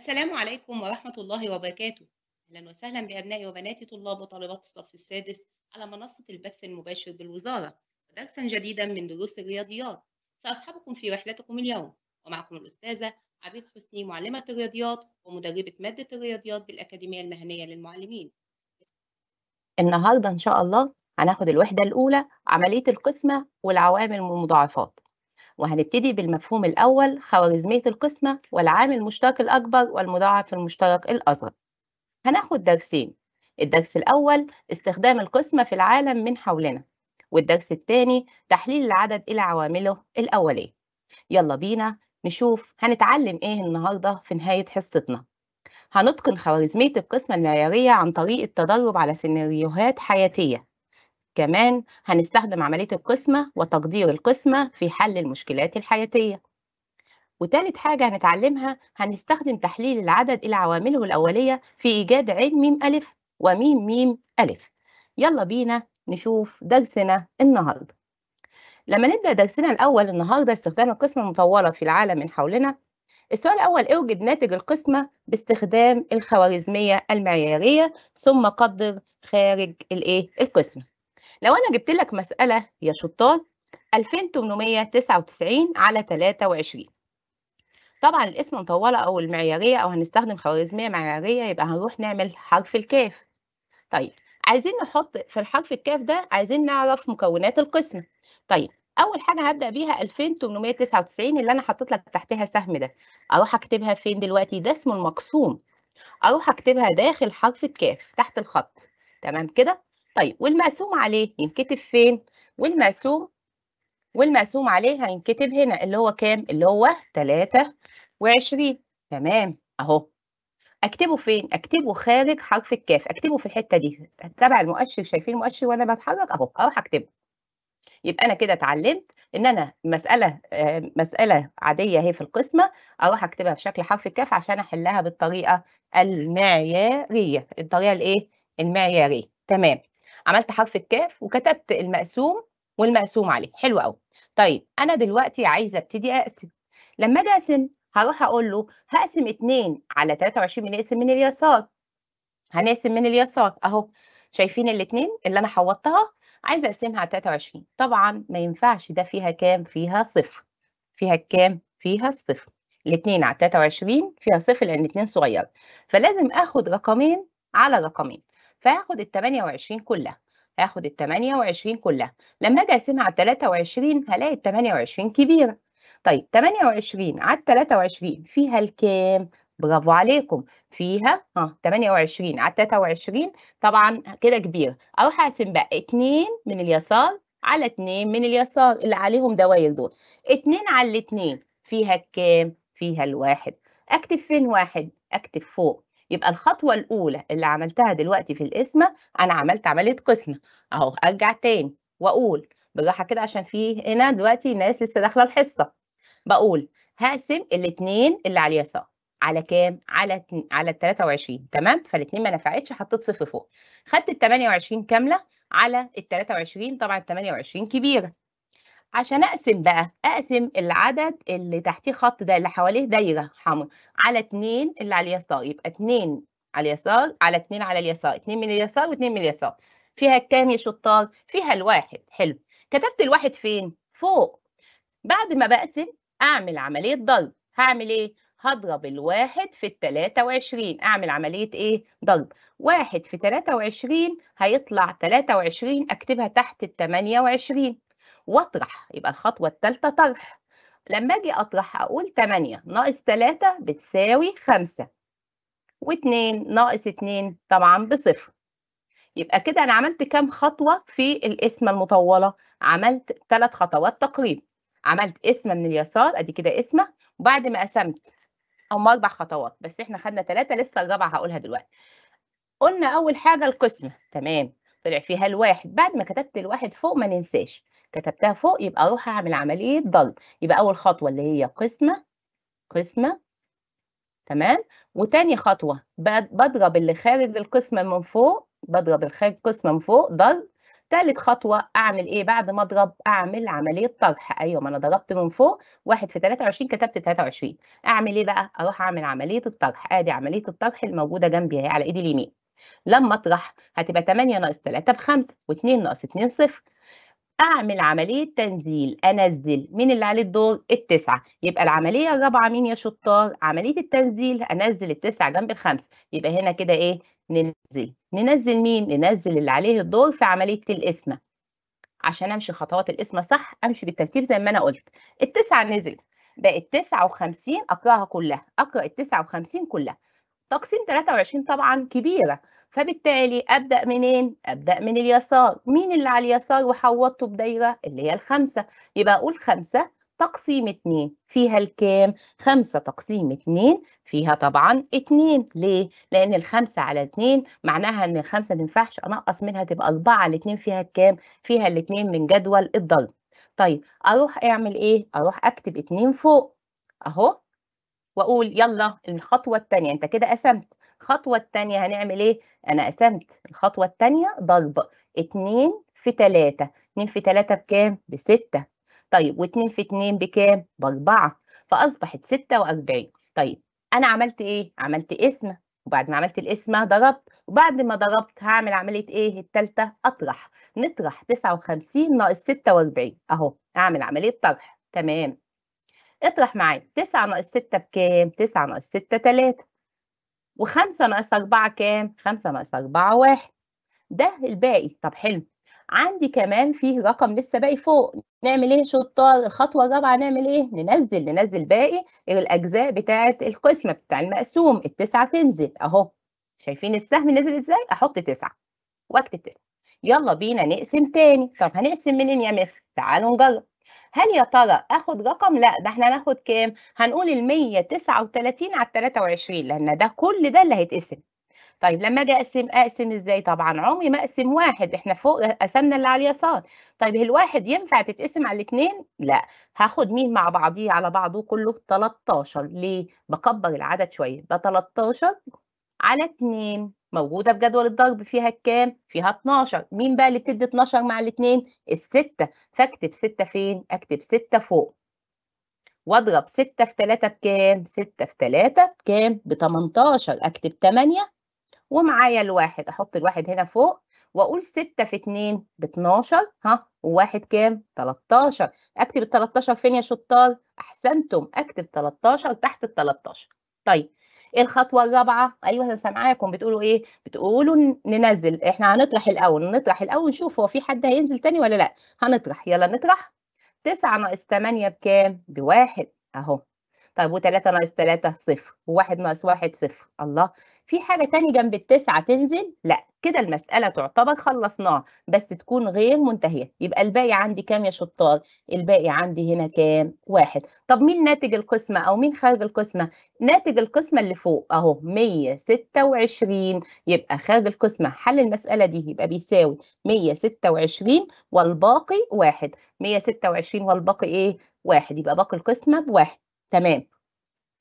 السلام عليكم ورحمة الله وبركاته أهلا وسهلا بأبنائي وبناتي طلاب وطالبات الصف السادس على منصة البث المباشر بالوزارة درسا جديدا من دروس الرياضيات سأصحبكم في رحلتكم اليوم ومعكم الأستاذة عبير حسني معلمة الرياضيات ومدربة مادة الرياضيات بالأكاديمية المهنية للمعلمين النهاردة إن شاء الله هناخد الوحدة الأولى عملية القسمة والعوامل والمضاعفات وهنبتدي بالمفهوم الأول خوارزمية القسمة والعامل المشترك الأكبر والمضاعف المشترك الأصغر هناخد درسين الدرس الأول استخدام القسمة في العالم من حولنا والدرس الثاني تحليل العدد إلى عوامله الأولية يلا بينا نشوف هنتعلم إيه النهاردة في نهاية حصتنا هنتقن خوارزمية القسمة المعيارية عن طريق التدرب على سيناريوهات حياتية كمان هنستخدم عملية القسمة وتقدير القسمة في حل المشكلات الحياتية وتالت حاجة هنتعلمها هنستخدم تحليل العدد إلى عوامله الأولية في إيجاد عين ميم ألف وميم ميم ألف يلا بينا نشوف درسنا النهاردة لما نبدأ درسنا الأول النهاردة استخدام القسمة المطولة في العالم من حولنا السؤال الأول اوجد ناتج القسمة باستخدام الخوارزمية المعيارية ثم قدر خارج الإيه القسمة لو انا جبت لك مساله يا شطار 2899 على 23 طبعا الاسم مطوله او المعياريه او هنستخدم خوارزميه معياريه يبقى هنروح نعمل حرف الكاف طيب عايزين نحط في الحرف الكاف ده عايزين نعرف مكونات القسم طيب اول حاجه هبدا بيها 2899 اللي انا حطيت لك تحتها سهم ده اروح اكتبها فين دلوقتي ده اسمه المقسوم اروح اكتبها داخل حرف الكاف تحت الخط تمام كده طيب والمقسوم عليه ينكتب فين والمقسوم والمقسوم عليه هينكتب هنا اللي هو كام اللي هو 23 تمام اهو اكتبه فين اكتبه خارج حرف الكاف اكتبه في الحته دي تبع المؤشر شايفين المؤشر وانا بتحرك اهو اروح اكتبه يبقى انا كده اتعلمت ان انا مساله آه، مساله عاديه اهي في القسمه اروح اكتبها بشكل حرف الكاف عشان احلها بالطريقه المعياريه الطريقه الايه المعياريه تمام عملت حرف الكاف وكتبت المقسوم والمقسوم عليه حلو قوي طيب انا دلوقتي عايزه ابتدي اقسم لما اجي اقسم هروح اقول له هقسم 2 على 23 بنقسم من اليسار هنقسم من اليسار اهو شايفين الاثنين اللي انا حوضتها عايزه اقسمها على 23 طبعا ما ينفعش ده فيها كام فيها صفر فيها كام فيها صفر الاثنين على 23 فيها صفر لان الاثنين صغير فلازم اخد رقمين على رقمين فهاخد ال 28 كلها هاخد ال 28 كلها لما اجي اقسمها على 23 هلاقي ال 28 كبيره طيب 28 على 23 فيها الكام برافو عليكم فيها اه 28 على 23 طبعا كده كبير اروح اقسم بقى 2 من اليسار على 2 من اليسار اللي عليهم دواير دول 2 على 2 فيها الكام فيها الواحد اكتب فين واحد اكتب فوق يبقى الخطوة الأولى اللي عملتها دلوقتي في القسمة أنا عملت عملية قسمة أهو أرجع تاني وأقول بالراحة كده عشان في هنا دلوقتي ناس لسه داخلة الحصة بقول هقسم الاتنين اللي على اليسار على كام؟ على على ال 23 تمام؟ فالاثنين ما نفعتش حطيت صفر فوق. خدت ال 28 كامله على ال 23 طبعا ال 28 كبيره عشان اقسم بقى اقسم العدد اللي تحتيه خط ده اللي حواليه دايره حمر على 2 اللي على اليسار يبقى 2 على اليسار على 2 على اليسار 2 من اليسار و2 من اليسار فيها كام يا شطار فيها الواحد حلو كتبت الواحد فين فوق بعد ما بقسم اعمل عمليه ضرب هعمل ايه هضرب الواحد في التلاتة وعشرين أعمل عملية إيه؟ ضرب واحد في تلاتة وعشرين هيطلع تلاتة وعشرين أكتبها تحت التمانية وعشرين واطرح يبقى الخطوه الثالثه طرح لما اجي اطرح اقول 8 ناقص 3 بتساوي 5 و2 ناقص 2 طبعا بصفر يبقى كده انا عملت كام خطوه في القسمه المطوله عملت ثلاث خطوات تقريبا عملت قسمه من اليسار ادي كده قسمه وبعد ما قسمت هم اربع خطوات بس احنا خدنا ثلاثه لسه الرابعه هقولها دلوقتي قلنا اول حاجه القسمه تمام طلع فيها الواحد بعد ما كتبت الواحد فوق ما ننساش كتبتها فوق يبقى اروح اعمل عمليه ضرب يبقى اول خطوه اللي هي قسمه قسمه تمام وتاني خطوه بضرب اللي خارج القسمه من فوق بضرب الخارج قسمه من فوق ضرب تالت خطوة أعمل إيه بعد ما أضرب أعمل عملية طرح أيوة ما أنا ضربت من فوق واحد في 23 كتبت 23 أعمل إيه بقى أروح أعمل عملية الطرح أدي عملية الطرح الموجودة جنبي اهي على إيدي اليمين لما أطرح هتبقى 8 ناقص 3 بخمسة و2 ناقص 2 صفر اعمل عمليه تنزيل انزل مين اللي عليه الدور التسعه يبقى العمليه الرابعه مين يا شطار عمليه التنزيل انزل التسعه جنب الخمس يبقى هنا كده ايه ننزل ننزل مين ننزل اللي عليه الدور في عمليه القسمه عشان امشي خطوات القسمه صح امشي بالترتيب زي ما انا قلت التسعه نزل بقت 59 اقراها كلها اقرا ال 59 كلها تقسيم 23 طبعا كبيرة فبالتالي أبدأ منين؟ أبدأ من اليسار مين اللي على اليسار وحوضته بدايرة؟ اللي هي الخمسة يبقى أقول خمسة تقسيم 2 فيها الكام؟ 5 تقسيم 2 فيها طبعا 2 ليه؟ لأن الخمسة على 2 معناها إن الخمسة ما ينفعش أنقص منها تبقى 4 على 2 فيها الكام؟ فيها الاثنين من جدول الضرب. طيب أروح أعمل إيه؟ أروح أكتب 2 فوق أهو واقول يلا الخطوه الثانيه انت كده قسمت الخطوه الثانيه هنعمل ايه انا قسمت الخطوه الثانيه ضرب 2 في 3 2 في 3 بكام ب 6 طيب و2 في 2 بكام ب 4 فاصبحت 46 طيب انا عملت ايه عملت قسمه وبعد ما عملت القسمه ضربت وبعد ما ضربت هعمل عمليه ايه الثالثه اطرح نطرح 59 ناقص 46 اهو اعمل عمليه طرح تمام اطرح معايا 9 ناقص 6 بكام 9 ناقص 6 3 و5 ناقص 4 كام 5 ناقص 4 1 ده الباقي طب حلو عندي كمان فيه رقم لسه باقي فوق نعمل ايه شطار الخطوه الرابعه نعمل ايه ننزل ننزل باقي الاجزاء بتاعه القسمه بتاع المقسوم التسعه تنزل اهو شايفين السهم نزل ازاي احط تسعه واكتب تسعه يلا بينا نقسم تاني طب هنقسم منين يا مس تعالوا نجرب هل يا ترى اخد رقم لا ده احنا هناخد كام هنقول ال 139 على 23 لان ده كل ده اللي هيتقسم طيب لما اجي اقسم اقسم ازاي طبعا عمري ما اقسم واحد احنا فوق قسمنا اللي على اليسار طيب الواحد ينفع تتقسم على الاثنين لا هاخد مين مع بعضيه على بعضه كله 13 ليه بكبر العدد شويه ده 13 على 2 موجوده في جدول الضرب فيها كام؟ فيها 12 مين بقى اللي بتدي 12 مع الاثنين؟ الستة فاكتب ستة فين؟ اكتب ستة فوق واضرب ستة في ثلاثة بكام؟ ستة في ثلاثة بكام؟ ب 18 اكتب 8 ومعايا الواحد احط الواحد هنا فوق واقول 6 في 2 ب 12 ها وواحد كام 13 اكتب ال 13 فين يا شطار احسنتم اكتب 13 تحت ال 13 طيب ايه الخطوه الرابعه ايوه انا سامعاكم بتقولوا ايه بتقولوا ننزل احنا هنطرح الاول نطرح الاول نشوف هو في حد هينزل تاني ولا لا هنطرح يلا نطرح 9 ناقص 8 بكام بواحد اهو طيب و3 ناقص 3 صفر و1 ناقص 1 صفر الله في حاجه تاني جنب التسعه تنزل لا كده المساله تعتبر خلصناها بس تكون غير منتهيه يبقى الباقي عندي كام يا شطار الباقي عندي هنا كام واحد طب مين ناتج القسمه او مين خارج القسمه ناتج القسمه اللي فوق اهو 126 يبقى خارج القسمه حل المساله دي يبقى بيساوي 126 والباقي واحد 126 والباقي ايه واحد يبقى باقي القسمه بواحد تمام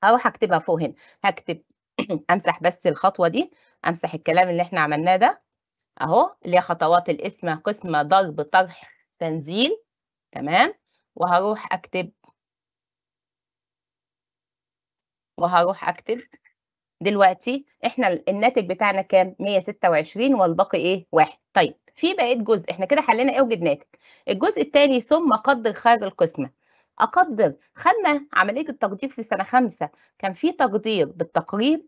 اروح اكتبها فوق هنا هكتب امسح بس الخطوه دي امسح الكلام اللي احنا عملناه ده اهو اللي هي خطوات الاسم قسمه ضرب طرح تنزيل تمام وهروح اكتب وهروح اكتب دلوقتي احنا الناتج بتاعنا كام 126 والباقي ايه واحد طيب في بقيه جزء احنا كده حلينا ايه وجد ناتج الجزء الثاني ثم قدر خارج القسمه اقدر خدنا عمليه التقدير في سنه خمسه كان في تقدير بالتقريب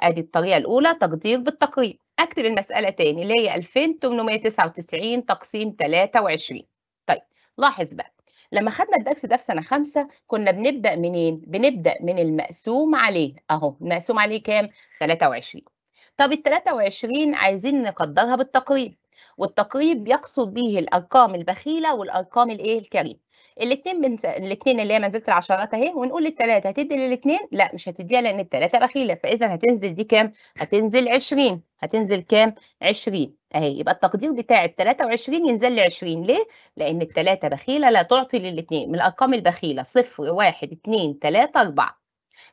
ادي الطريقه الاولى تقدير بالتقريب اكتب المساله تاني اللي هي 2899 تقسيم 23 طيب لاحظ بقى لما خدنا الدرس ده في سنه خمسه كنا بنبدا منين بنبدا من المقسوم عليه اهو المقسوم عليه كام 23 طب ال 23 عايزين نقدرها بالتقريب والتقريب يقصد به الارقام البخيله والارقام الايه الكريمه الاثنين بنس... الاثنين اللي هي منزله العشرات اهي ونقول الثلاثه هتدي للاثنين لا مش هتديها لان الثلاثه بخيله فاذا هتنزل دي كام هتنزل 20 هتنزل كام 20 اهي يبقى التقدير بتاع ال 23 ينزل ل 20 ليه لان الثلاثه بخيله لا تعطي للاثنين من الارقام البخيله 0 1 2 3 4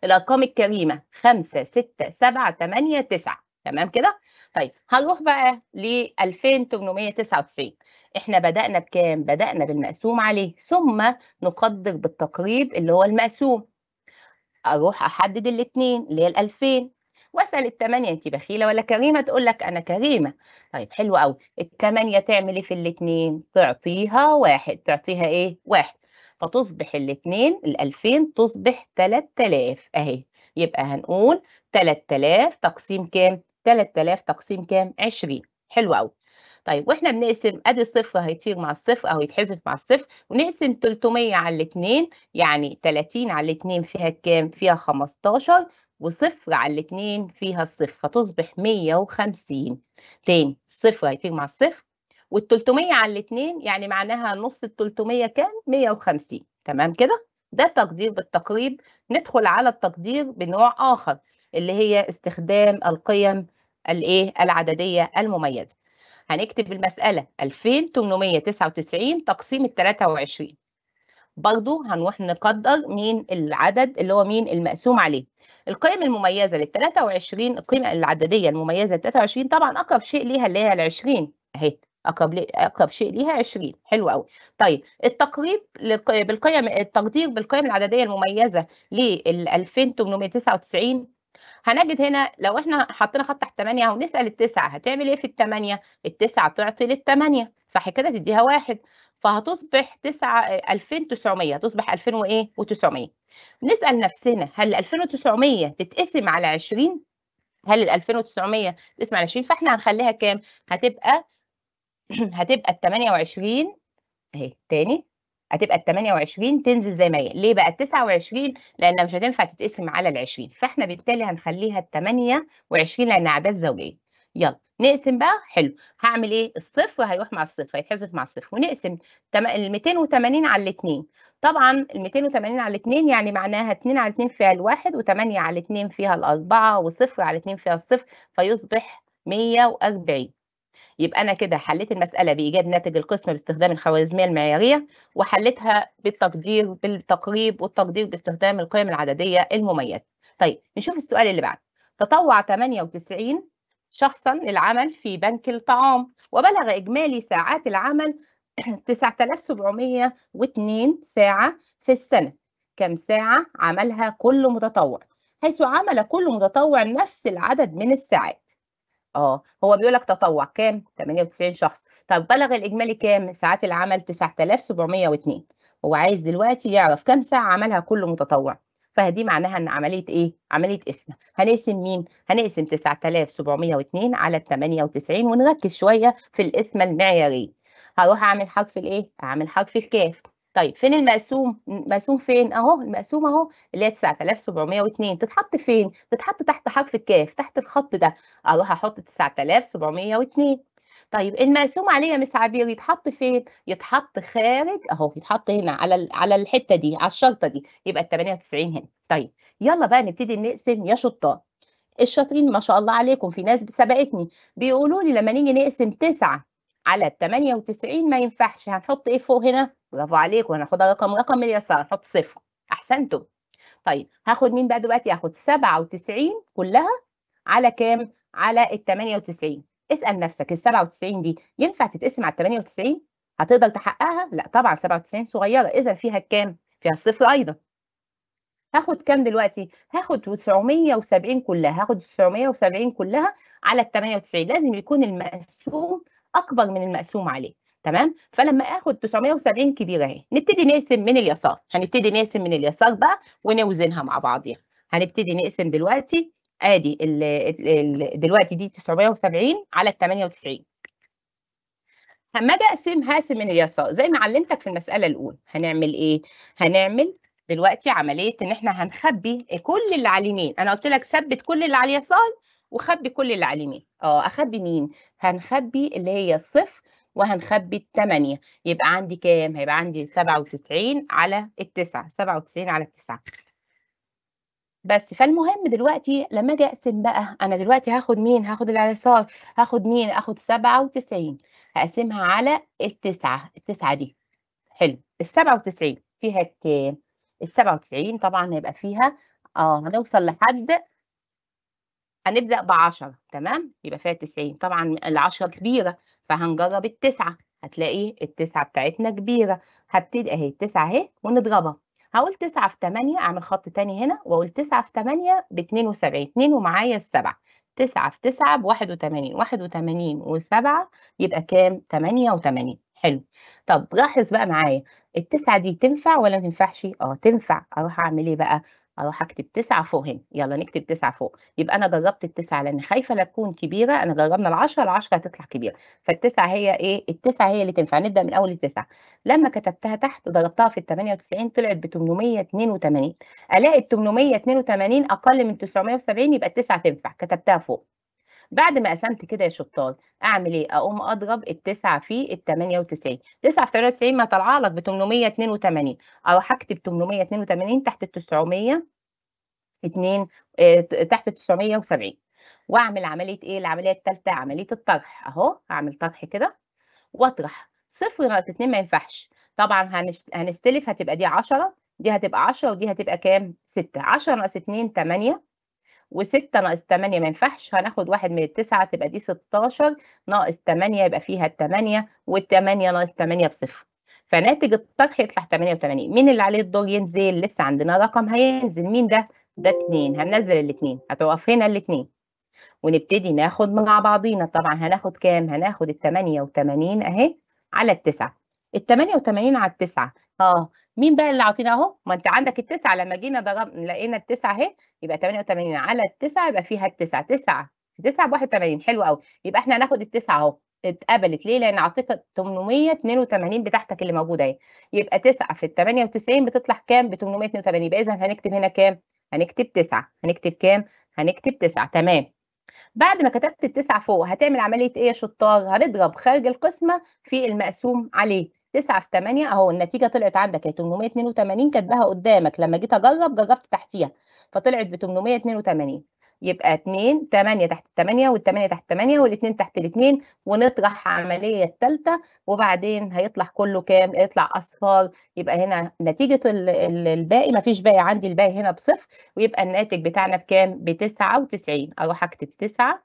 الارقام الكريمه 5 6 7 8 9 تمام كده طيب هنروح بقى ل 2899 احنا بدأنا بكام؟ بدأنا بالمقسوم عليه ثم نقدر بالتقريب اللي هو المقسوم اروح احدد الاثنين اللي هي ال 2000 واسال الثمانيه انت بخيله ولا كريمه تقول لك انا كريمه طيب حلو قوي الثمانيه تعمل ايه في الاثنين تعطيها واحد تعطيها ايه واحد فتصبح الاثنين ال 2000 تصبح 3000 اهي يبقى هنقول 3000 تقسيم كام 3000 تقسيم كام 20 حلو قوي طيب واحنا بنقسم ادي الصفر هيطير مع الصفر او يتحذف مع الصفر ونقسم 300 على 2 يعني 30 على 2 فيها كام فيها 15 وصفر على 2 فيها الصفر فتصبح 150 تاني الصفر هيطير مع الصفر وال 300 على 2 يعني معناها نص ال 300 كام 150 تمام كده ده تقدير بالتقريب ندخل على التقدير بنوع اخر اللي هي استخدام القيم الايه العدديه المميزه هنكتب المساله 2899 تقسيم ال 23 برضو هنروح نقدر مين العدد اللي هو مين المقسوم عليه القيم المميزه لل 23 القيمه العدديه المميزه لل 23 طبعا اقرب شيء ليها اللي هي ال 20 اهي اقرب اقرب شيء ليها 20 حلو قوي طيب التقريب بالقيم التقدير بالقيم العدديه المميزه لل 2899 هنجد هنا لو احنا حطينا خط تحت 8 ونسال التسعه هتعمل ايه في الثمانيه؟ التسعه تعطي 8 صح كده تديها واحد فهتصبح 9 2900 تصبح 2000 وايه؟ و900 نسال نفسنا هل 2900 تتقسم على 20 هل ال 2900 تتقسم على 20 فاحنا هنخليها كام؟ هتبقى هتبقى ال 28 اهي تاني هتبقى ال 28 تنزل زي ما هي ليه بقى ال 29 لان مش هتنفع تتقسم على ال 20 فاحنا بالتالي هنخليها ال 28 لان اعداد زوجيه يلا نقسم بقى حلو هعمل ايه الصفر هيروح مع الصفر هيتحذف مع الصفر ونقسم ال 280 على الاثنين طبعا ال 280 على الاثنين يعني معناها 2 على 2 فيها الواحد و8 على 2 فيها الاربعه وصفر على 2 فيها الصفر فيصبح 140 يبقى أنا كده حليت المسألة بإيجاد ناتج القسم باستخدام الخوارزمية المعيارية وحليتها بالتقدير بالتقريب والتقدير باستخدام القيم العددية المميزة. طيب نشوف السؤال اللي بعد تطوع 98 شخصا للعمل في بنك الطعام وبلغ إجمالي ساعات العمل 9702 ساعة في السنة كم ساعة عملها كل متطوع حيث عمل كل متطوع نفس العدد من الساعات اه هو بيقول لك تطوع كام 98 شخص طب بلغ الاجمالي كام ساعات العمل 9702 هو عايز دلوقتي يعرف كام ساعه عملها كل متطوع فدي معناها ان عمليه ايه عمليه قسمه هنقسم مين هنقسم 9702 على 98 ونركز شويه في القسمه المعياريه هروح اعمل حرف الايه اعمل حرف الكاف طيب فين المقسوم مقسوم فين اهو المقسوم اهو اللي هي 9702 تتحط فين تتحط تحت حرف الكاف تحت الخط ده اروح احط 9702 طيب المقسوم عليه يا مس عبير يتحط فين يتحط خارج اهو يتحط هنا على على الحته دي على الشرطه دي يبقى ال 98 هنا طيب يلا بقى نبتدي نقسم يا شطار الشاطرين ما شاء الله عليكم في ناس سبقتني بيقولوا لي لما نيجي نقسم 9 على ال 98 ما ينفعش هنحط ايه فوق هنا برافو عليكم هناخدها رقم رقم اليسار هنحط صفر احسنتم طيب هاخد مين بقى دلوقتي هاخد 97 كلها على كام على ال 98 اسال نفسك ال 97 دي ينفع تتقسم على ال 98 هتقدر تحققها لا طبعا 97 صغيره اذا فيها كام فيها الصفر ايضا هاخد كام دلوقتي؟ هاخد 970 كلها، هاخد 970 كلها على ال 98، لازم يكون المقسوم اكبر من المقسوم عليه تمام فلما اخد 970 كبيره اهي نبتدي نقسم من اليسار هنبتدي نقسم من اليسار بقى ونوزنها مع بعضيها يعني. هنبتدي نقسم دلوقتي ادي ال ال دلوقتي دي 970 على ال 98 اما اجي اقسم هقسم من اليسار زي ما علمتك في المساله الاولى هنعمل ايه هنعمل دلوقتي عمليه ان احنا هنخبي كل اللي على اليمين انا قلت لك ثبت كل اللي على اليسار وخبي كل اللي علميه اه اخبي مين هنخبي اللي هي الصفر وهنخبي الثمانية يبقى عندي كام هيبقى عندي 97 على التسعة 97 على التسعة بس فالمهم دلوقتي لما اجي اقسم بقى انا دلوقتي هاخد مين هاخد اللي على اليسار هاخد مين اخد 97 هقسمها على التسعة التسعة دي حلو ال 97 فيها كام ال 97 طبعا هيبقى فيها اه هنوصل لحد هنبدأ بعشرة تمام يبقى فيها تسعين طبعا العشرة كبيرة فهنجرب التسعة هتلاقي التسعة بتاعتنا كبيرة هبتدي اهي التسعة اهي ونضربها هقول تسعة في تمانية أعمل خط تاني هنا وأقول تسعة في تمانية باتنين وسبعين اتنين ومعايا السبعة تسعة في تسعة بواحد وتمانين واحد وتمانين وسبعة يبقى كام تمانية وتمانين حلو طب لاحظ بقى معايا التسعة دي تنفع ولا ما تنفعش؟ اه تنفع اروح اعمل ايه بقى؟ اروح اكتب تسعة هنا يلا نكتب تسعة فوق يبقى انا جربت التسعة لان خايفة لا تكون كبيرة انا جربنا ال10 ال10 هتطلع كبيرة فالتسعة هي ايه التسعة هي اللي تنفع نبدأ من اول التسعة لما كتبتها تحت ضربتها في ال 98 طلعت ب 882 الاقي ال 882 اقل من 970 يبقى التسعة تنفع كتبتها فوق بعد ما قسمت كده يا شطار اعمل ايه اقوم اضرب التسعة في ال 98 تسعه في 98 ما طالعه لك ب 882 اروح اكتب 882 تحت ال 900 2 اه تحت ال 970 واعمل عمليه ايه العمليه الثالثه عمليه الطرح اهو اعمل طرح كده واطرح صفر ناقص 2 ما ينفعش طبعا هنستلف هتبقى دي 10 دي هتبقى 10 ودي هتبقى كام 6 10 ناقص 2 8 و6 ناقص 8 ما ينفعش هناخد واحد من التسعة تبقى دي 16 ناقص 8 يبقى فيها 8 وال8 ناقص 8 بصفر فناتج الطرح يطلع 88 مين اللي عليه الدور ينزل لسه عندنا رقم هينزل مين ده ده 2 هننزل الاثنين هتوقف هنا الاثنين ونبتدي ناخد مع بعضينا طبعا هناخد كام هناخد ال 88 اهي على التسعة ال 88 على التسعة اه مين بقى اللي عاطينا اهو ما انت عندك التسعه لما جينا ضرب لقينا التسعه اهي يبقى 88 على التسعه يبقى فيها التسعه تسعه تسعه ب 81 حلو قوي يبقى احنا هناخد التسعه اهو اتقبلت ليه؟ لان اعطيك 882 بتاعتك اللي موجوده اهي يبقى تسعه في ال 98 بتطلع كام؟ ب 882 يبقى اذا هنكتب هنا كام؟ هنكتب تسعه، هنكتب كام؟ هنكتب تسعه، تمام بعد ما كتبت التسعة فوق هتعمل عملية ايه يا شطار؟ هنضرب خارج القسمة في المقسوم عليه 9 في 8 اهو النتيجه طلعت عندك هي 882 كاتباها قدامك لما جيت اجرب جربت تحتيها فطلعت ب 882 يبقى 2 8 تحت 8 وال8 تحت 8 وال2 تحت ال2 ونطرح عملية الثالثة وبعدين هيطلع كله كام؟ يطلع أصفار يبقى هنا نتيجة الباقي ما فيش باقي عندي الباقي هنا بصفر ويبقى الناتج بتاعنا بكام؟ ب 99 أروح أكتب 9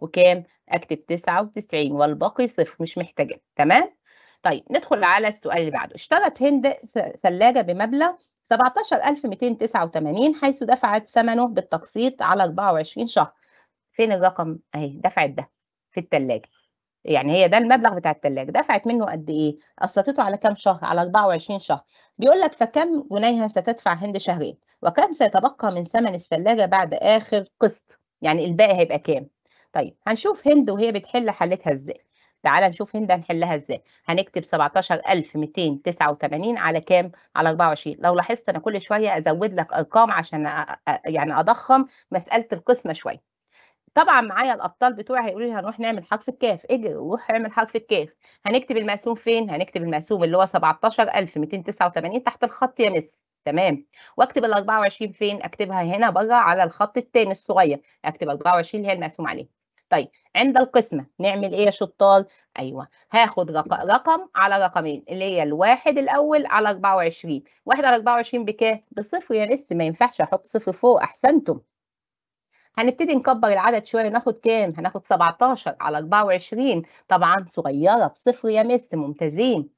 وكام؟ أكتب 99 والباقي صفر مش محتاجه تمام؟ طيب ندخل على السؤال اللي بعده اشترت هند ثلاجة بمبلغ 17289 حيث دفعت ثمنه بالتقسيط على 24 شهر فين الرقم اهي دفعت ده في الثلاجة يعني هي ده المبلغ بتاع الثلاجة دفعت منه قد ايه قسطته على كام شهر على 24 شهر بيقول لك فكم جنيها ستدفع هند شهرين وكم سيتبقى من ثمن الثلاجة بعد آخر قسط يعني الباقي هيبقى كام طيب هنشوف هند وهي بتحل حالتها ازاي تعالى نشوف هند هنحلها ازاي هنكتب 17289 على كام على 24 لو لاحظت انا كل شويه ازود لك ارقام عشان يعني اضخم مساله القسمه شويه طبعا معايا الابطال بتوعي هيقولوا لي هنروح نعمل حرف الكاف اجري روح اعمل حرف الكاف هنكتب المقسوم فين هنكتب المقسوم اللي هو 17289 تحت الخط يا مس تمام واكتب ال 24 فين اكتبها هنا بره على الخط الثاني الصغير اكتب 24 اللي هي المقسوم عليه طيب عند القسمة نعمل ايه يا شطار؟ ايوه هاخد رقم على رقمين اللي هي الواحد الاول على 24 واحد على 24 بكام؟ بصفر يا اس ما ينفعش احط صفر فوق احسنتم هنبتدي نكبر العدد شويه ناخد كام؟ هناخد 17 على 24 طبعا صغيره بصفر يا مس ممتازين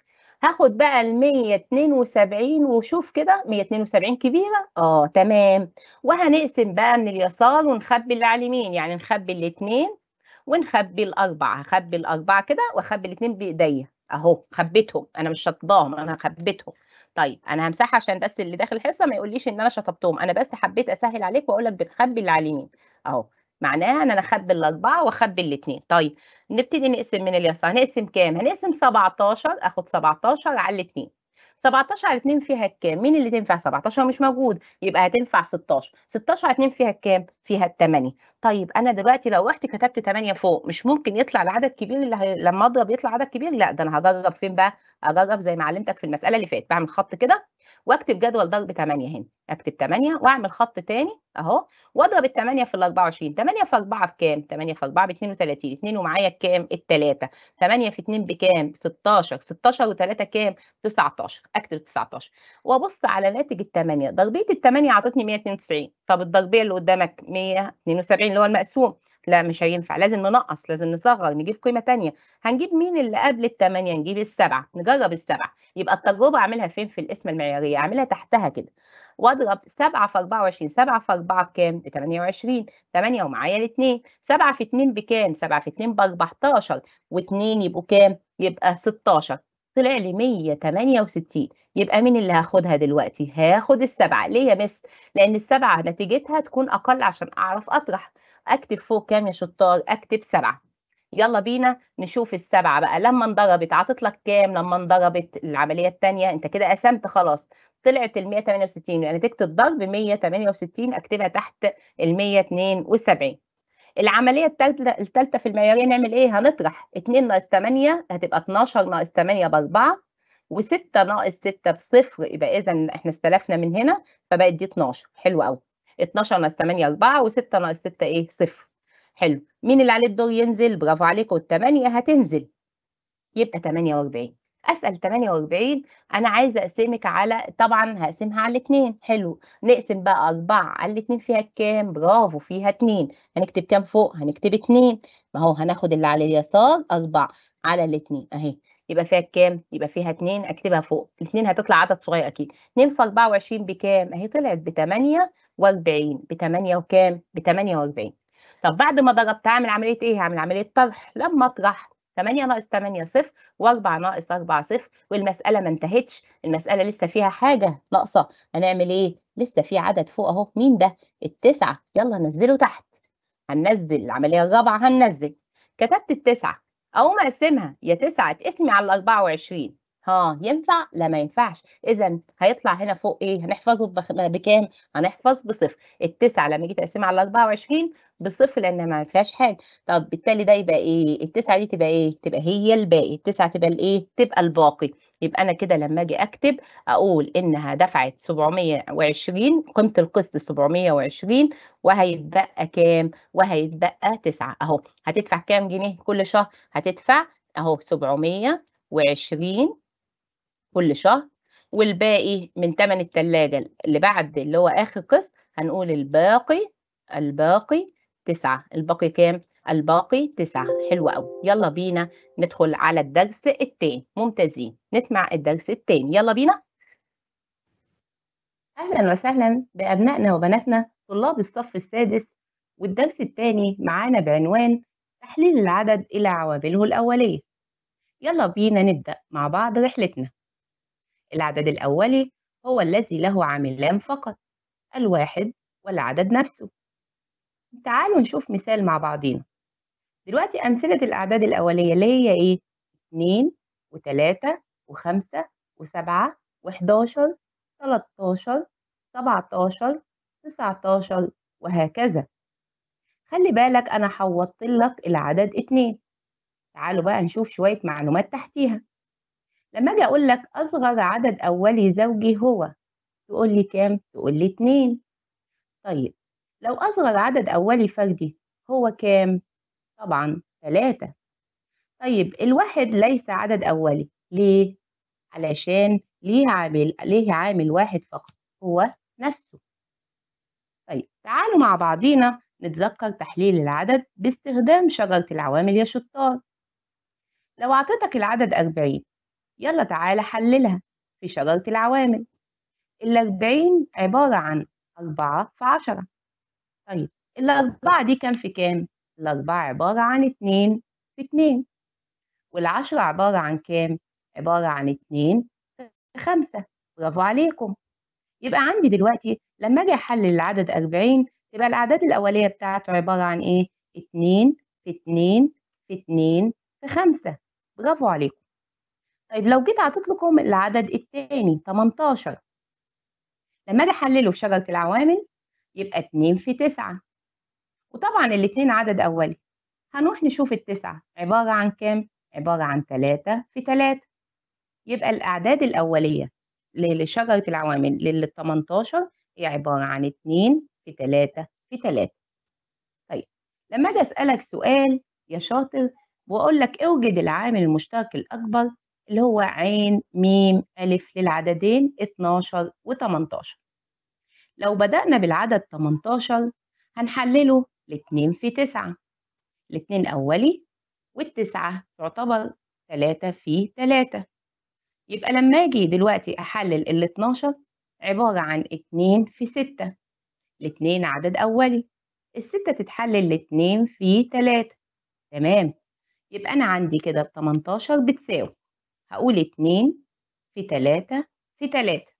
هاخد بقى ال 172 وشوف كده 172 كبيره اه تمام وهنقسم بقى من اليسار ونخبي اللي على اليمين يعني نخبي الاثنين ونخبي الأربعة هخبي الأربعة كده وأخبي الاتنين بإيديا أهو خبيتهم أنا مش شطباهم أنا خبيتهم طيب أنا همسحها عشان بس اللي داخل الحصة ما يقوليش إن أنا شطبتهم أنا بس حبيت أسهل عليك وأقول لك بتخبي اللي على اليمين أهو معناها ان انا اخبي الاربعه واخبي الاثنين طيب نبتدي نقسم من اليسار هنقسم كام هنقسم 17 اخد 17 على الاثنين 17 على 2 فيها كام؟ مين اللي تنفع 17 مش موجود يبقى هتنفع 16 16 على 2 فيها كام؟ فيها 8 طيب انا دلوقتي لو رحت كتبت 8 فوق مش ممكن يطلع العدد كبير اللي هي... لما اضرب يطلع عدد كبير لا ده انا هجرب فين بقى؟ اجرب زي ما علمتك في المساله اللي فاتت بعمل خط كده واكتب جدول ضرب 8 هنا اكتب 8 واعمل خط تاني اهو واضرب ال 8 في ال 24 8 في 4 بكام 8 في 4 ب 32 2 ومعايا بكام 3 8 في 2 بكام 16 16 و3 كام 19 اكتب 19 وابص على ناتج ال 8 ضربيه ال 8 عطتني 192 طب الضربيه اللي قدامك 172 اللي هو المقسوم لا مش هينفع لازم ننقص لازم نصغر نجيب قيمه ثانيه هنجيب مين اللي قبل الثمانيه نجيب السبعه نجرب السبعه يبقى التجربه اعملها فين في القسمه المعياريه اعملها تحتها كده واضرب 7 في 24 7 في 4 بكام ب 28 8 ومعايا الاثنين 7 في 2 بكام 7 في 2 ب 14 و2 يبقوا كام يبقى 16 طلع لي 168 يبقى مين اللي هاخدها دلوقتي هاخد السبعه ليه يا مس لان السبعه نتيجتها تكون اقل عشان اعرف اطرح اكتب فوق كام يا شطار اكتب سبعة يلا بينا نشوف السبعة بقى لما انضربت عطت لك كام لما انضربت العملية الثانية انت كده قسمت خلاص طلعت ال 168 يعني نتيجة الضرب 168 اكتبها تحت ال 172 العملية الثالثة في المعيارية نعمل ايه؟ هنطرح 2 ناقص 8 هتبقى 12 ناقص 8 ب 4 و6 ناقص 6 بصفر يبقى اذا احنا استلفنا من هنا فبقت دي 12 حلو قوي 12 ناقص 8 4 و6 ناقص 6 ايه صفر حلو مين اللي عليه الدور ينزل برافو عليكم ال8 هتنزل يبقى 48 اسال 48 انا عايزه اقسمك على طبعا هقسمها على الاثنين حلو نقسم بقى 4 على الاثنين فيها كام برافو فيها 2 هنكتب كام فوق هنكتب 2 ما هو هناخد اللي على اليسار 4 على الاثنين اهي يبقى فيها كام؟ يبقى فيها 2 اكتبها فوق، الاثنين هتطلع عدد صغير اكيد، 2 في 24 بكام؟ اهي طلعت ب 48 ب 8 وكام؟ ب 48 طب بعد ما ضربت هعمل عمليه ايه؟ هعمل عمليه طرح، لما اطرح 8 ناقص 8 صفر و4 ناقص 4 صفر والمسألة ما انتهتش المسألة لسه فيها حاجة ناقصة هنعمل ايه؟ لسه في عدد فوق اهو مين ده؟ التسعة يلا نزله تحت هننزل العملية الرابعة هننزل كتبت التسعة أقوم أقسمها يا تسعة تقسمي على الأربعة وعشرين ها ينفع لا ما ينفعش اذا هيطلع هنا فوق ايه هنحفظه بكام هنحفظ بصفر التسعة لما جيت اقسمها على 24 بصفر لانها ما فيهاش حاجه طب بالتالي ده يبقى ايه التسعه دي تبقى ايه تبقى هي الباقي التسعه تبقى الايه تبقى الباقي يبقى انا كده لما اجي اكتب اقول انها دفعت 720 قيمه القسط 720 وهيتبقى كام وهيتبقى تسعه اهو هتدفع كام جنيه كل شهر هتدفع اهو 720 كل شهر والباقي من ثمن الثلاجه اللي بعد اللي هو اخر قسط هنقول الباقي الباقي تسعة الباقي كام؟ الباقي تسعة حلو قوي يلا بينا ندخل على الدرس التاني ممتازين نسمع الدرس التاني يلا بينا أهلا وسهلا بأبنائنا وبناتنا طلاب الصف السادس والدرس التاني معانا بعنوان تحليل العدد إلى عوامله الأولية يلا بينا نبدأ مع بعض رحلتنا العدد الأولي هو الذي له عاملان فقط الواحد والعدد نفسه تعالوا نشوف مثال مع بعضينا دلوقتي أمثلة الأعداد الأولية اللي هي إيه؟ 2 و3 و5 و7 و11 13 17 19 وهكذا خلي بالك أنا حوطت لك العدد 2 تعالوا بقى نشوف شوية معلومات تحتيها لما أجي أقول لك أصغر عدد أولي زوجي هو تقول لي كام؟ تقول لي 2 طيب لو أصغر عدد أولي فردي هو كام؟ طبعا تلاتة طيب الواحد ليس عدد أولي ليه؟ علشان ليه عامل ليه عامل واحد فقط هو نفسه طيب تعالوا مع بعضينا نتذكر تحليل العدد باستخدام شجرة العوامل يا شطار لو أعطيتك العدد أربعين يلا تعالى حللها في شجرة العوامل الأربعين عبارة عن أربعة في عشرة طيب الأربعة دي كام في كام؟ الأربعة عبارة عن اتنين في اتنين والعشرة عبارة عن كام؟ عبارة عن اتنين في خمسة برافو عليكم يبقى عندي دلوقتي لما أجي أحلل العدد أربعين تبقى الأعداد الأولية بتاعته عبارة عن إيه؟ اتنين في اتنين في اتنين في خمسة برافو عليكم طيب لو جيت عطيت لكم العدد التاني 18 لما اجي احلله في شجره العوامل يبقى 2 في 9 وطبعا الاثنين عدد أولي هنروح نشوف التسعة عبارة عن كام؟ عبارة عن 3 في 3 يبقى الأعداد الأولية لشجرة العوامل لل 18 هي عبارة عن 2 في 3 في 3 طيب لما أجي أسألك سؤال يا شاطر وأقول لك اوجد العامل المشترك الأكبر اللي هو عين ميم ألف للعددين 12 و 18 لو بدأنا بالعدد 18 هنحلله لاتنين في تسعة الاتنين أولي والتسعة تعتبر تلاتة في تلاتة يبقى لما أجي دلوقتي أحلل ال 12 عبارة عن اتنين في ستة الاتنين عدد أولي الستة تتحلل لاتنين في تلاتة تمام يبقى أنا عندي كده ال 18 بتساوي هقول اتنين في تلاتة في تلاتة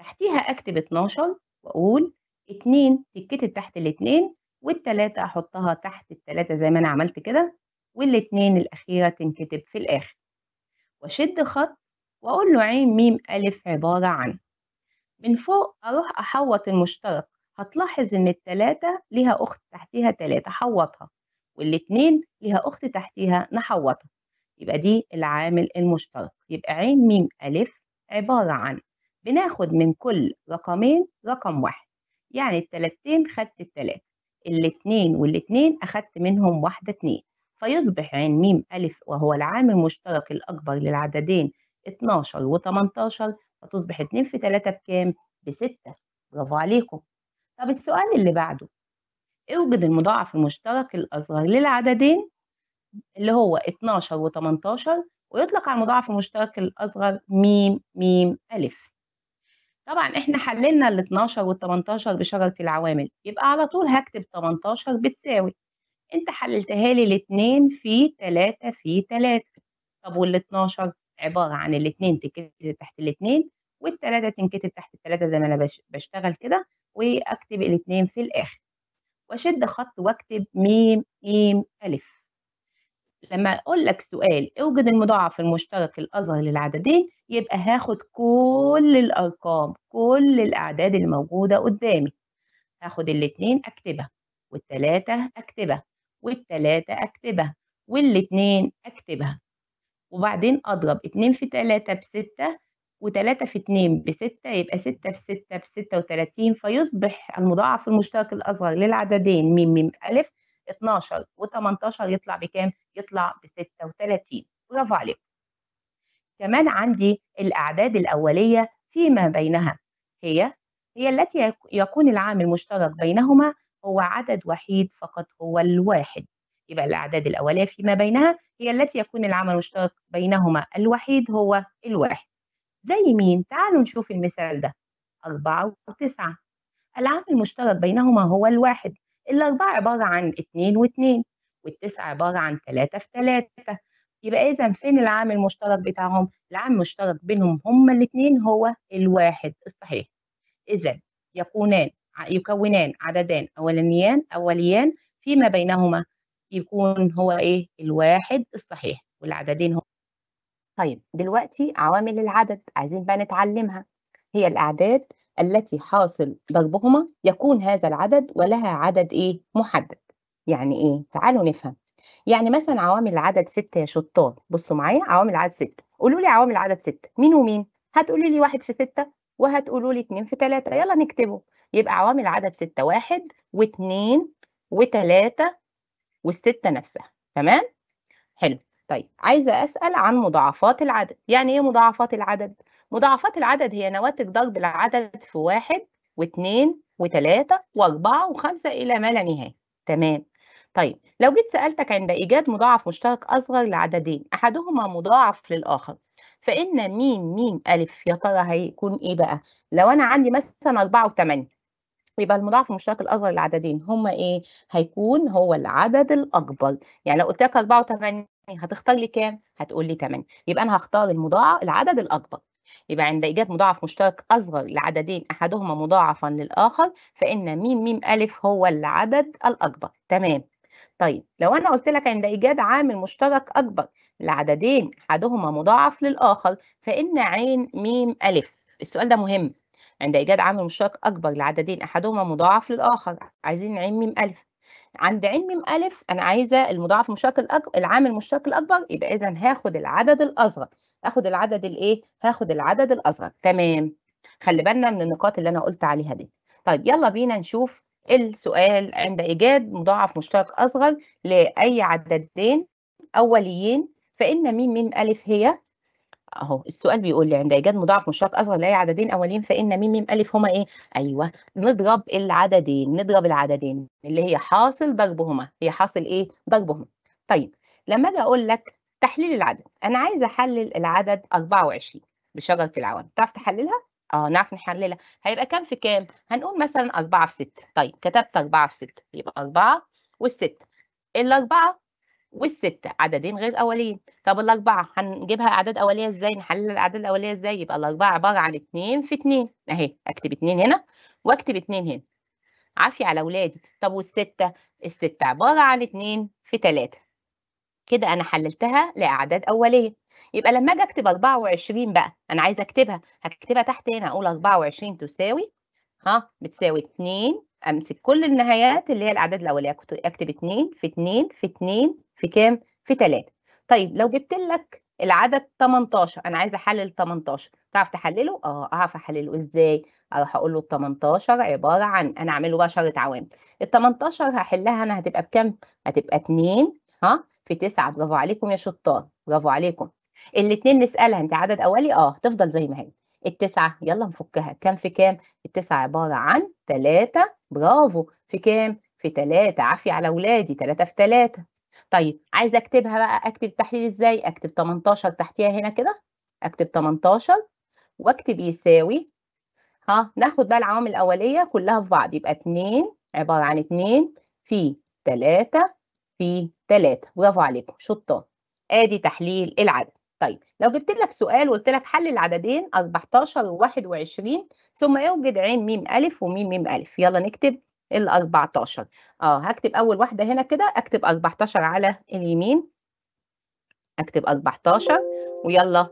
تحتيها أكتب 12 وأقول 2 تتكتب تحت الاتنين والتلاتة أحطها تحت التلاتة زي ما أنا عملت كده والاتنين الأخيرة تنكتب في الآخر وأشد خط وأقول له عين ميم ألف عبارة عن من فوق أروح أحوط المشترك هتلاحظ إن التلاتة ليها أخت تحتيها تلاتة حوطها والاتنين ليها أخت تحتيها نحوطها يبقى دي العامل المشترك يبقى عين ميم ألف عبارة عن بناخد من كل رقمين رقم واحد يعني التلاتين خدت التلاتة الاتنين والاتنين أخدت منهم واحدة اتنين فيصبح عين ميم ألف وهو العامل المشترك الأكبر للعددين اتناشر وتمنتاشر فتصبح اتنين في تلاتة بكام؟ بستة برافو عليكم طب السؤال اللي بعده اوجد المضاعف المشترك الأصغر للعددين اللي هو اتناشر وتمنتاشر ويطلق على المضاعف المشترك الأصغر ميم ميم ألف طبعا احنا حللنا ال 12 وال 18 بشجره العوامل يبقى على طول هكتب 18 بتساوي انت حللتها لي الاتنين في 3 في 3 طب وال 12 عباره عن الاتنين تنكتب تحت وال 3 تنكتب تحت ال 3 زي ما انا بشتغل كده واكتب الاتنين في الاخر واشد خط واكتب ميم ميم الف لما اقول لك سؤال اوجد المضاعف المشترك الاصغر للعددين يبقى هاخد كل الارقام كل الاعداد الموجوده قدامي هاخد الاثنين اكتبها والثلاثه اكتبها والثلاثه اكتبها والاثنين اكتبها وبعدين اضرب 2 في 3 ب 6 و3 في 2 ب 6 يبقى 6 في 6 ب 36 فيصبح المضاعف المشترك الاصغر للعددين م م ا 12 و18 يطلع بكام؟ يطلع ب 36 برافو عليكم. كمان عندي الأعداد الأولية فيما بينها هي هي التي يكون العامل المشترك بينهما هو عدد وحيد فقط هو الواحد يبقى الأعداد الأولية فيما بينها هي التي يكون العامل المشترك بينهما الوحيد هو الواحد زي مين؟ تعالوا نشوف المثال ده أربعة وتسعة العامل المشترك بينهما هو الواحد الأربعة عبارة عن اتنين واتنين والتسعة عبارة عن تلاتة في تلاتة يبقى إذا فين العامل المشترك بتاعهم؟ العامل المشترك بينهم هما الاتنين هو الواحد الصحيح إذا يكونان يكونان عددان أولانيان أوليان فيما بينهما يكون هو إيه؟ الواحد الصحيح والعددين هم طيب دلوقتي عوامل العدد عايزين بقى نتعلمها هي الأعداد التي حاصل ضربهما يكون هذا العدد ولها عدد إيه محدد يعني إيه تعالوا نفهم يعني مثلا عوامل العدد ستة يا شطار بصوا معايا عوامل العدد ستة قولوا لي عوامل العدد ستة مين ومين هتقولوا لي واحد في ستة وهتقولوا لي اتنين في تلاتة يلا نكتبه يبقى عوامل العدد ستة واحد واتنين وتلاتة والستة نفسها تمام حلو طيب عايزه اسال عن مضاعفات العدد يعني ايه مضاعفات العدد مضاعفات العدد هي نواتج ضرب العدد في واحد واثنين وثلاثة وأربعة وخمسة إلى ما لا نهاية تمام طيب لو جيت سألتك عند إيجاد مضاعف مشترك أصغر لعددين أحدهما مضاعف للآخر فإن ميم ميم ألف يا ترى هيكون إيه بقى؟ لو أنا عندي مثلا اربعه وثمانيه يبقى المضاعف المشترك الأصغر للعددين هما إيه؟ هيكون هو العدد الأكبر يعني لو قلت لك اربعه وثمانيه إيه، هتختار لي كام؟ هتقول لي 8 يبقى أنا هختار المضاعف العدد الأكبر يبقى عند إيجاد مضاعف مشترك أصغر لعددين أحدهما مضاعفا للآخر فإن ميم ميم ألف هو العدد الأكبر تمام طيب لو أنا قلت لك عند إيجاد عامل مشترك أكبر لعددين أحدهما مضاعف للآخر فإن عين ميم ألف السؤال ده مهم عند إيجاد عامل مشترك أكبر لعددين أحدهما مضاعف للآخر عايزين عين ميم ألف عند عين ميم ألف أنا عايزة المضاعف المشترك الأكبر العام المشترك الأكبر يبقى إذا هاخد العدد الأصغر آخد العدد الإيه؟ هاخد العدد الأصغر تمام خلي بالنا من النقاط اللي أنا قلت عليها دي طيب يلا بينا نشوف السؤال عند إيجاد مضاعف مشترك أصغر لأي عددين أوليين فإن ميم ميم ألف هي اهو السؤال بيقول لي عند ايجاد مضاعف مشترك اصغر لاي عددين اولين فان م م ا هما ايه ايوه نضرب العددين نضرب العددين اللي هي حاصل ضربهما هي حاصل ايه ضربهما طيب لما اجي اقول لك تحليل العدد انا عايزه احلل العدد 24 بشجره العوام تعرف تحللها اه نعرف نحللها هيبقى كام في كام هنقول مثلا 4 في 6 طيب كتبت 4 في 6 يبقى 4 وال6 ال4 والستة عددين غير أولين طب الأربعة هنجيبها أعداد أولية إزاي نحلل الأعداد الأولية إزاي يبقى الأربعة عبارة عن اتنين في اتنين أهي أكتب اتنين هنا وأكتب اتنين هنا عافية على أولادي طب والستة الستة عبارة عن اتنين في تلاتة كده أنا حللتها لأعداد أولية يبقى لما أجي أكتب أربعة وعشرين بقى أنا عايزة أكتبها هكتبها تحت هنا أقول أربعة وعشرين تساوي ها بتساوي اتنين امسك كل النهايات اللي هي الاعداد الاوليه اكتب اتنين في اتنين في اتنين في كام؟ في 3 طيب لو جبت لك العدد 18 انا عايزه احلل 18 تعرف تحلله اه اعرف احلله ازاي اروح اقول له ال 18 عباره عن انا اعمله بقى شرط عوامل ال 18 هحلها انا هتبقى بكام هتبقى 2 ها في 9 برافو عليكم يا شطار برافو عليكم الاثنين نسالها انت عدد اولي اه هتفضل زي ما هي التسعة يلا نفكها كام في كام التسعة عبارة عن 3 برافو في كام في 3 عافية على اولادي 3 في 3 طيب عايزه اكتبها بقى اكتب التحليل ازاي اكتب 18 تحتيها هنا كده اكتب 18 واكتب يساوي ها ناخد بقى العوامل الاوليه كلها في بعض يبقى 2 عباره عن 2 في 3 في 3 برافو عليكم شطار ادي تحليل العدد طيب لو جبت لك سؤال وقلت لك حل العددين 14 و21 ثم يوجد عين ميم ا وميم ميم ا يلا نكتب ال 14 اه هكتب اول واحده هنا كده اكتب 14 على اليمين اكتب 14 ويلا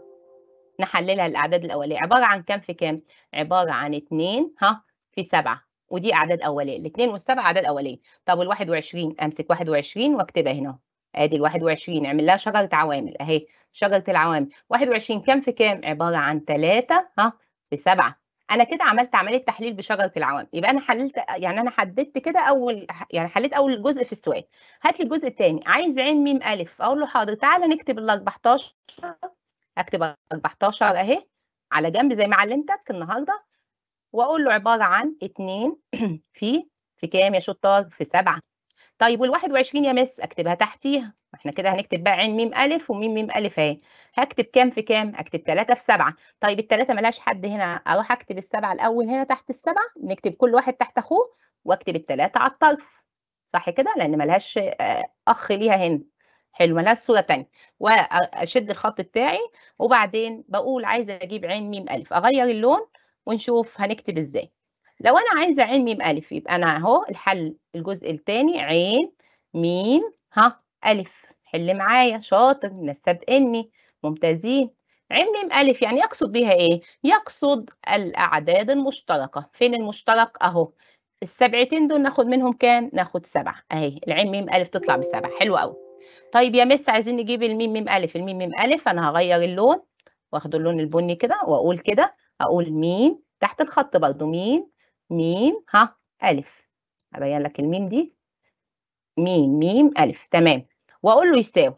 نحللها الاعداد الاوليه عباره عن كام في كام عباره عن 2 ها في 7 ودي اعداد اوليه الاثنين والسبعه اعداد اوليه طب وال21 امسك 21 واكتبها هنا ادي ال21 اعمل لها شجره عوامل اهي شجره العوامل 21 كام في كام عباره عن 3 ها في 7 انا كده عملت عمليه تحليل بشجره العوام يبقى انا حللت يعني انا حددت كده اول يعني حليت اول جزء في السؤال هات لي الجزء الثاني عايز عين ميم الف اقول له حاضر تعالى نكتب ال 14 اكتب 14 اهي على جنب زي ما علمتك النهارده واقول له عباره عن 2 في في كام يا شطار في 7 طيب وال21 يا مس اكتبها تحتيها احنا كده هنكتب بقى عين ميم الف وميم ميم الف اهي هكتب كام في كام اكتب 3 في 7 طيب ال3 ملهاش حد هنا اروح اكتب ال7 الاول هنا تحت ال7 نكتب كل واحد تحت اخوه واكتب ال3 على الطرف صح كده لان ملهاش آه، اخ ليها هنا حلو ملهاش صوره ثانيه واشد الخط بتاعي وبعدين بقول عايزه اجيب عين ميم الف اغير اللون ونشوف هنكتب ازاي لو انا عايزه عين ميم الف يبقى انا اهو الحل الجزء الثاني عين ميم ها الف حل معايا شاطر الناس سابقني ممتازين عين ميم الف يعني يقصد بيها ايه يقصد الاعداد المشتركه فين المشترك اهو السبعتين دول ناخد منهم كام ناخد سبعه اهي العين ميم الف تطلع بسبعه حلو قوي طيب يا مس عايزين نجيب الميم ميم الف الميم ميم الف انا هغير اللون واخد اللون البني كده واقول كده اقول ميم تحت الخط برضو ميم ميم ها ألف أبين لك الميم دي ميم ميم ألف تمام وأقول له يساوي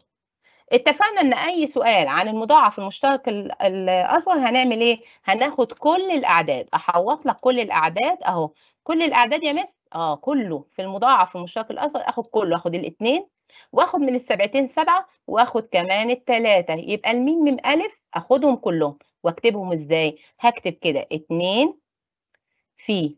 اتفقنا ان اي سؤال عن المضاعف المشترك الاصغر هنعمل ايه هناخد كل الاعداد احوط لك كل الاعداد اهو كل الاعداد يا مس اه كله في المضاعف المشترك الاصغر اخد كله اخد الاتنين واخد من السبعتين سبعه واخد كمان التلاتة يبقى الميم ميم الف اخدهم كلهم واكتبهم ازاي هكتب كده اتنين في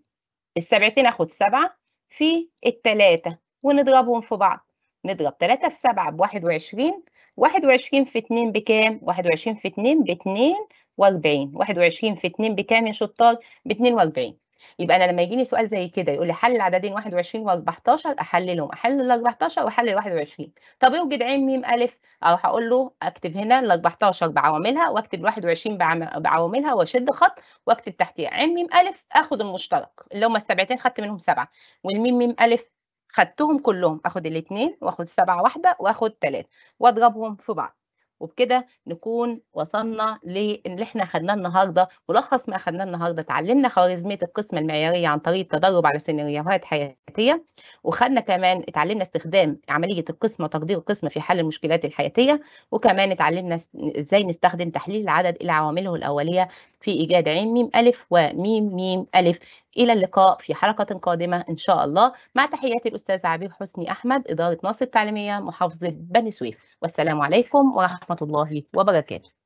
السبعتين اخد سبعة في التلاتة ونضربهم في بعض نضرب تلاتة في سبعة بواحد وعشرين واحد وعشرين في اتنين بكام؟ واحد وعشرين في اتنين باتنين واربعين واحد وعشرين في اتنين بكام يا شطار؟ باتنين واربعين يبقى انا لما يجيني سؤال زي كده يقول لي حل عددين 21 و14 احللهم احلل ال 14 واحلل ال 21 طب اوجد عين ميم الف اروح اقول له اكتب هنا ال 14 بعواملها واكتب ال 21 بعواملها واشد خط واكتب تحتيها عين ميم الف اخد المشترك اللي هم السبعتين خدت منهم سبعه والميم ميم الف خدتهم كلهم اخد الاثنين واخد سبعه واحده واخد ثلاثه واضربهم في بعض وبكده نكون وصلنا للي احنا خدناه النهارده ملخص ما اخدناه النهارده اتعلمنا خوارزميه القسمه المعياريه عن طريق التدرب على سيناريوهات حياتيه وخدنا كمان اتعلمنا استخدام عمليه القسمه وتقدير القسمه في حل المشكلات الحياتيه وكمان اتعلمنا ازاي نستخدم تحليل العدد الى عوامله الاوليه في ايجاد عين ميم الف وميم ميم الف إلى اللقاء في حلقة قادمة إن شاء الله مع تحياتي الأستاذ عبير حسني أحمد إدارة ناصر التعليمية محافظة بني سويف والسلام عليكم ورحمة الله وبركاته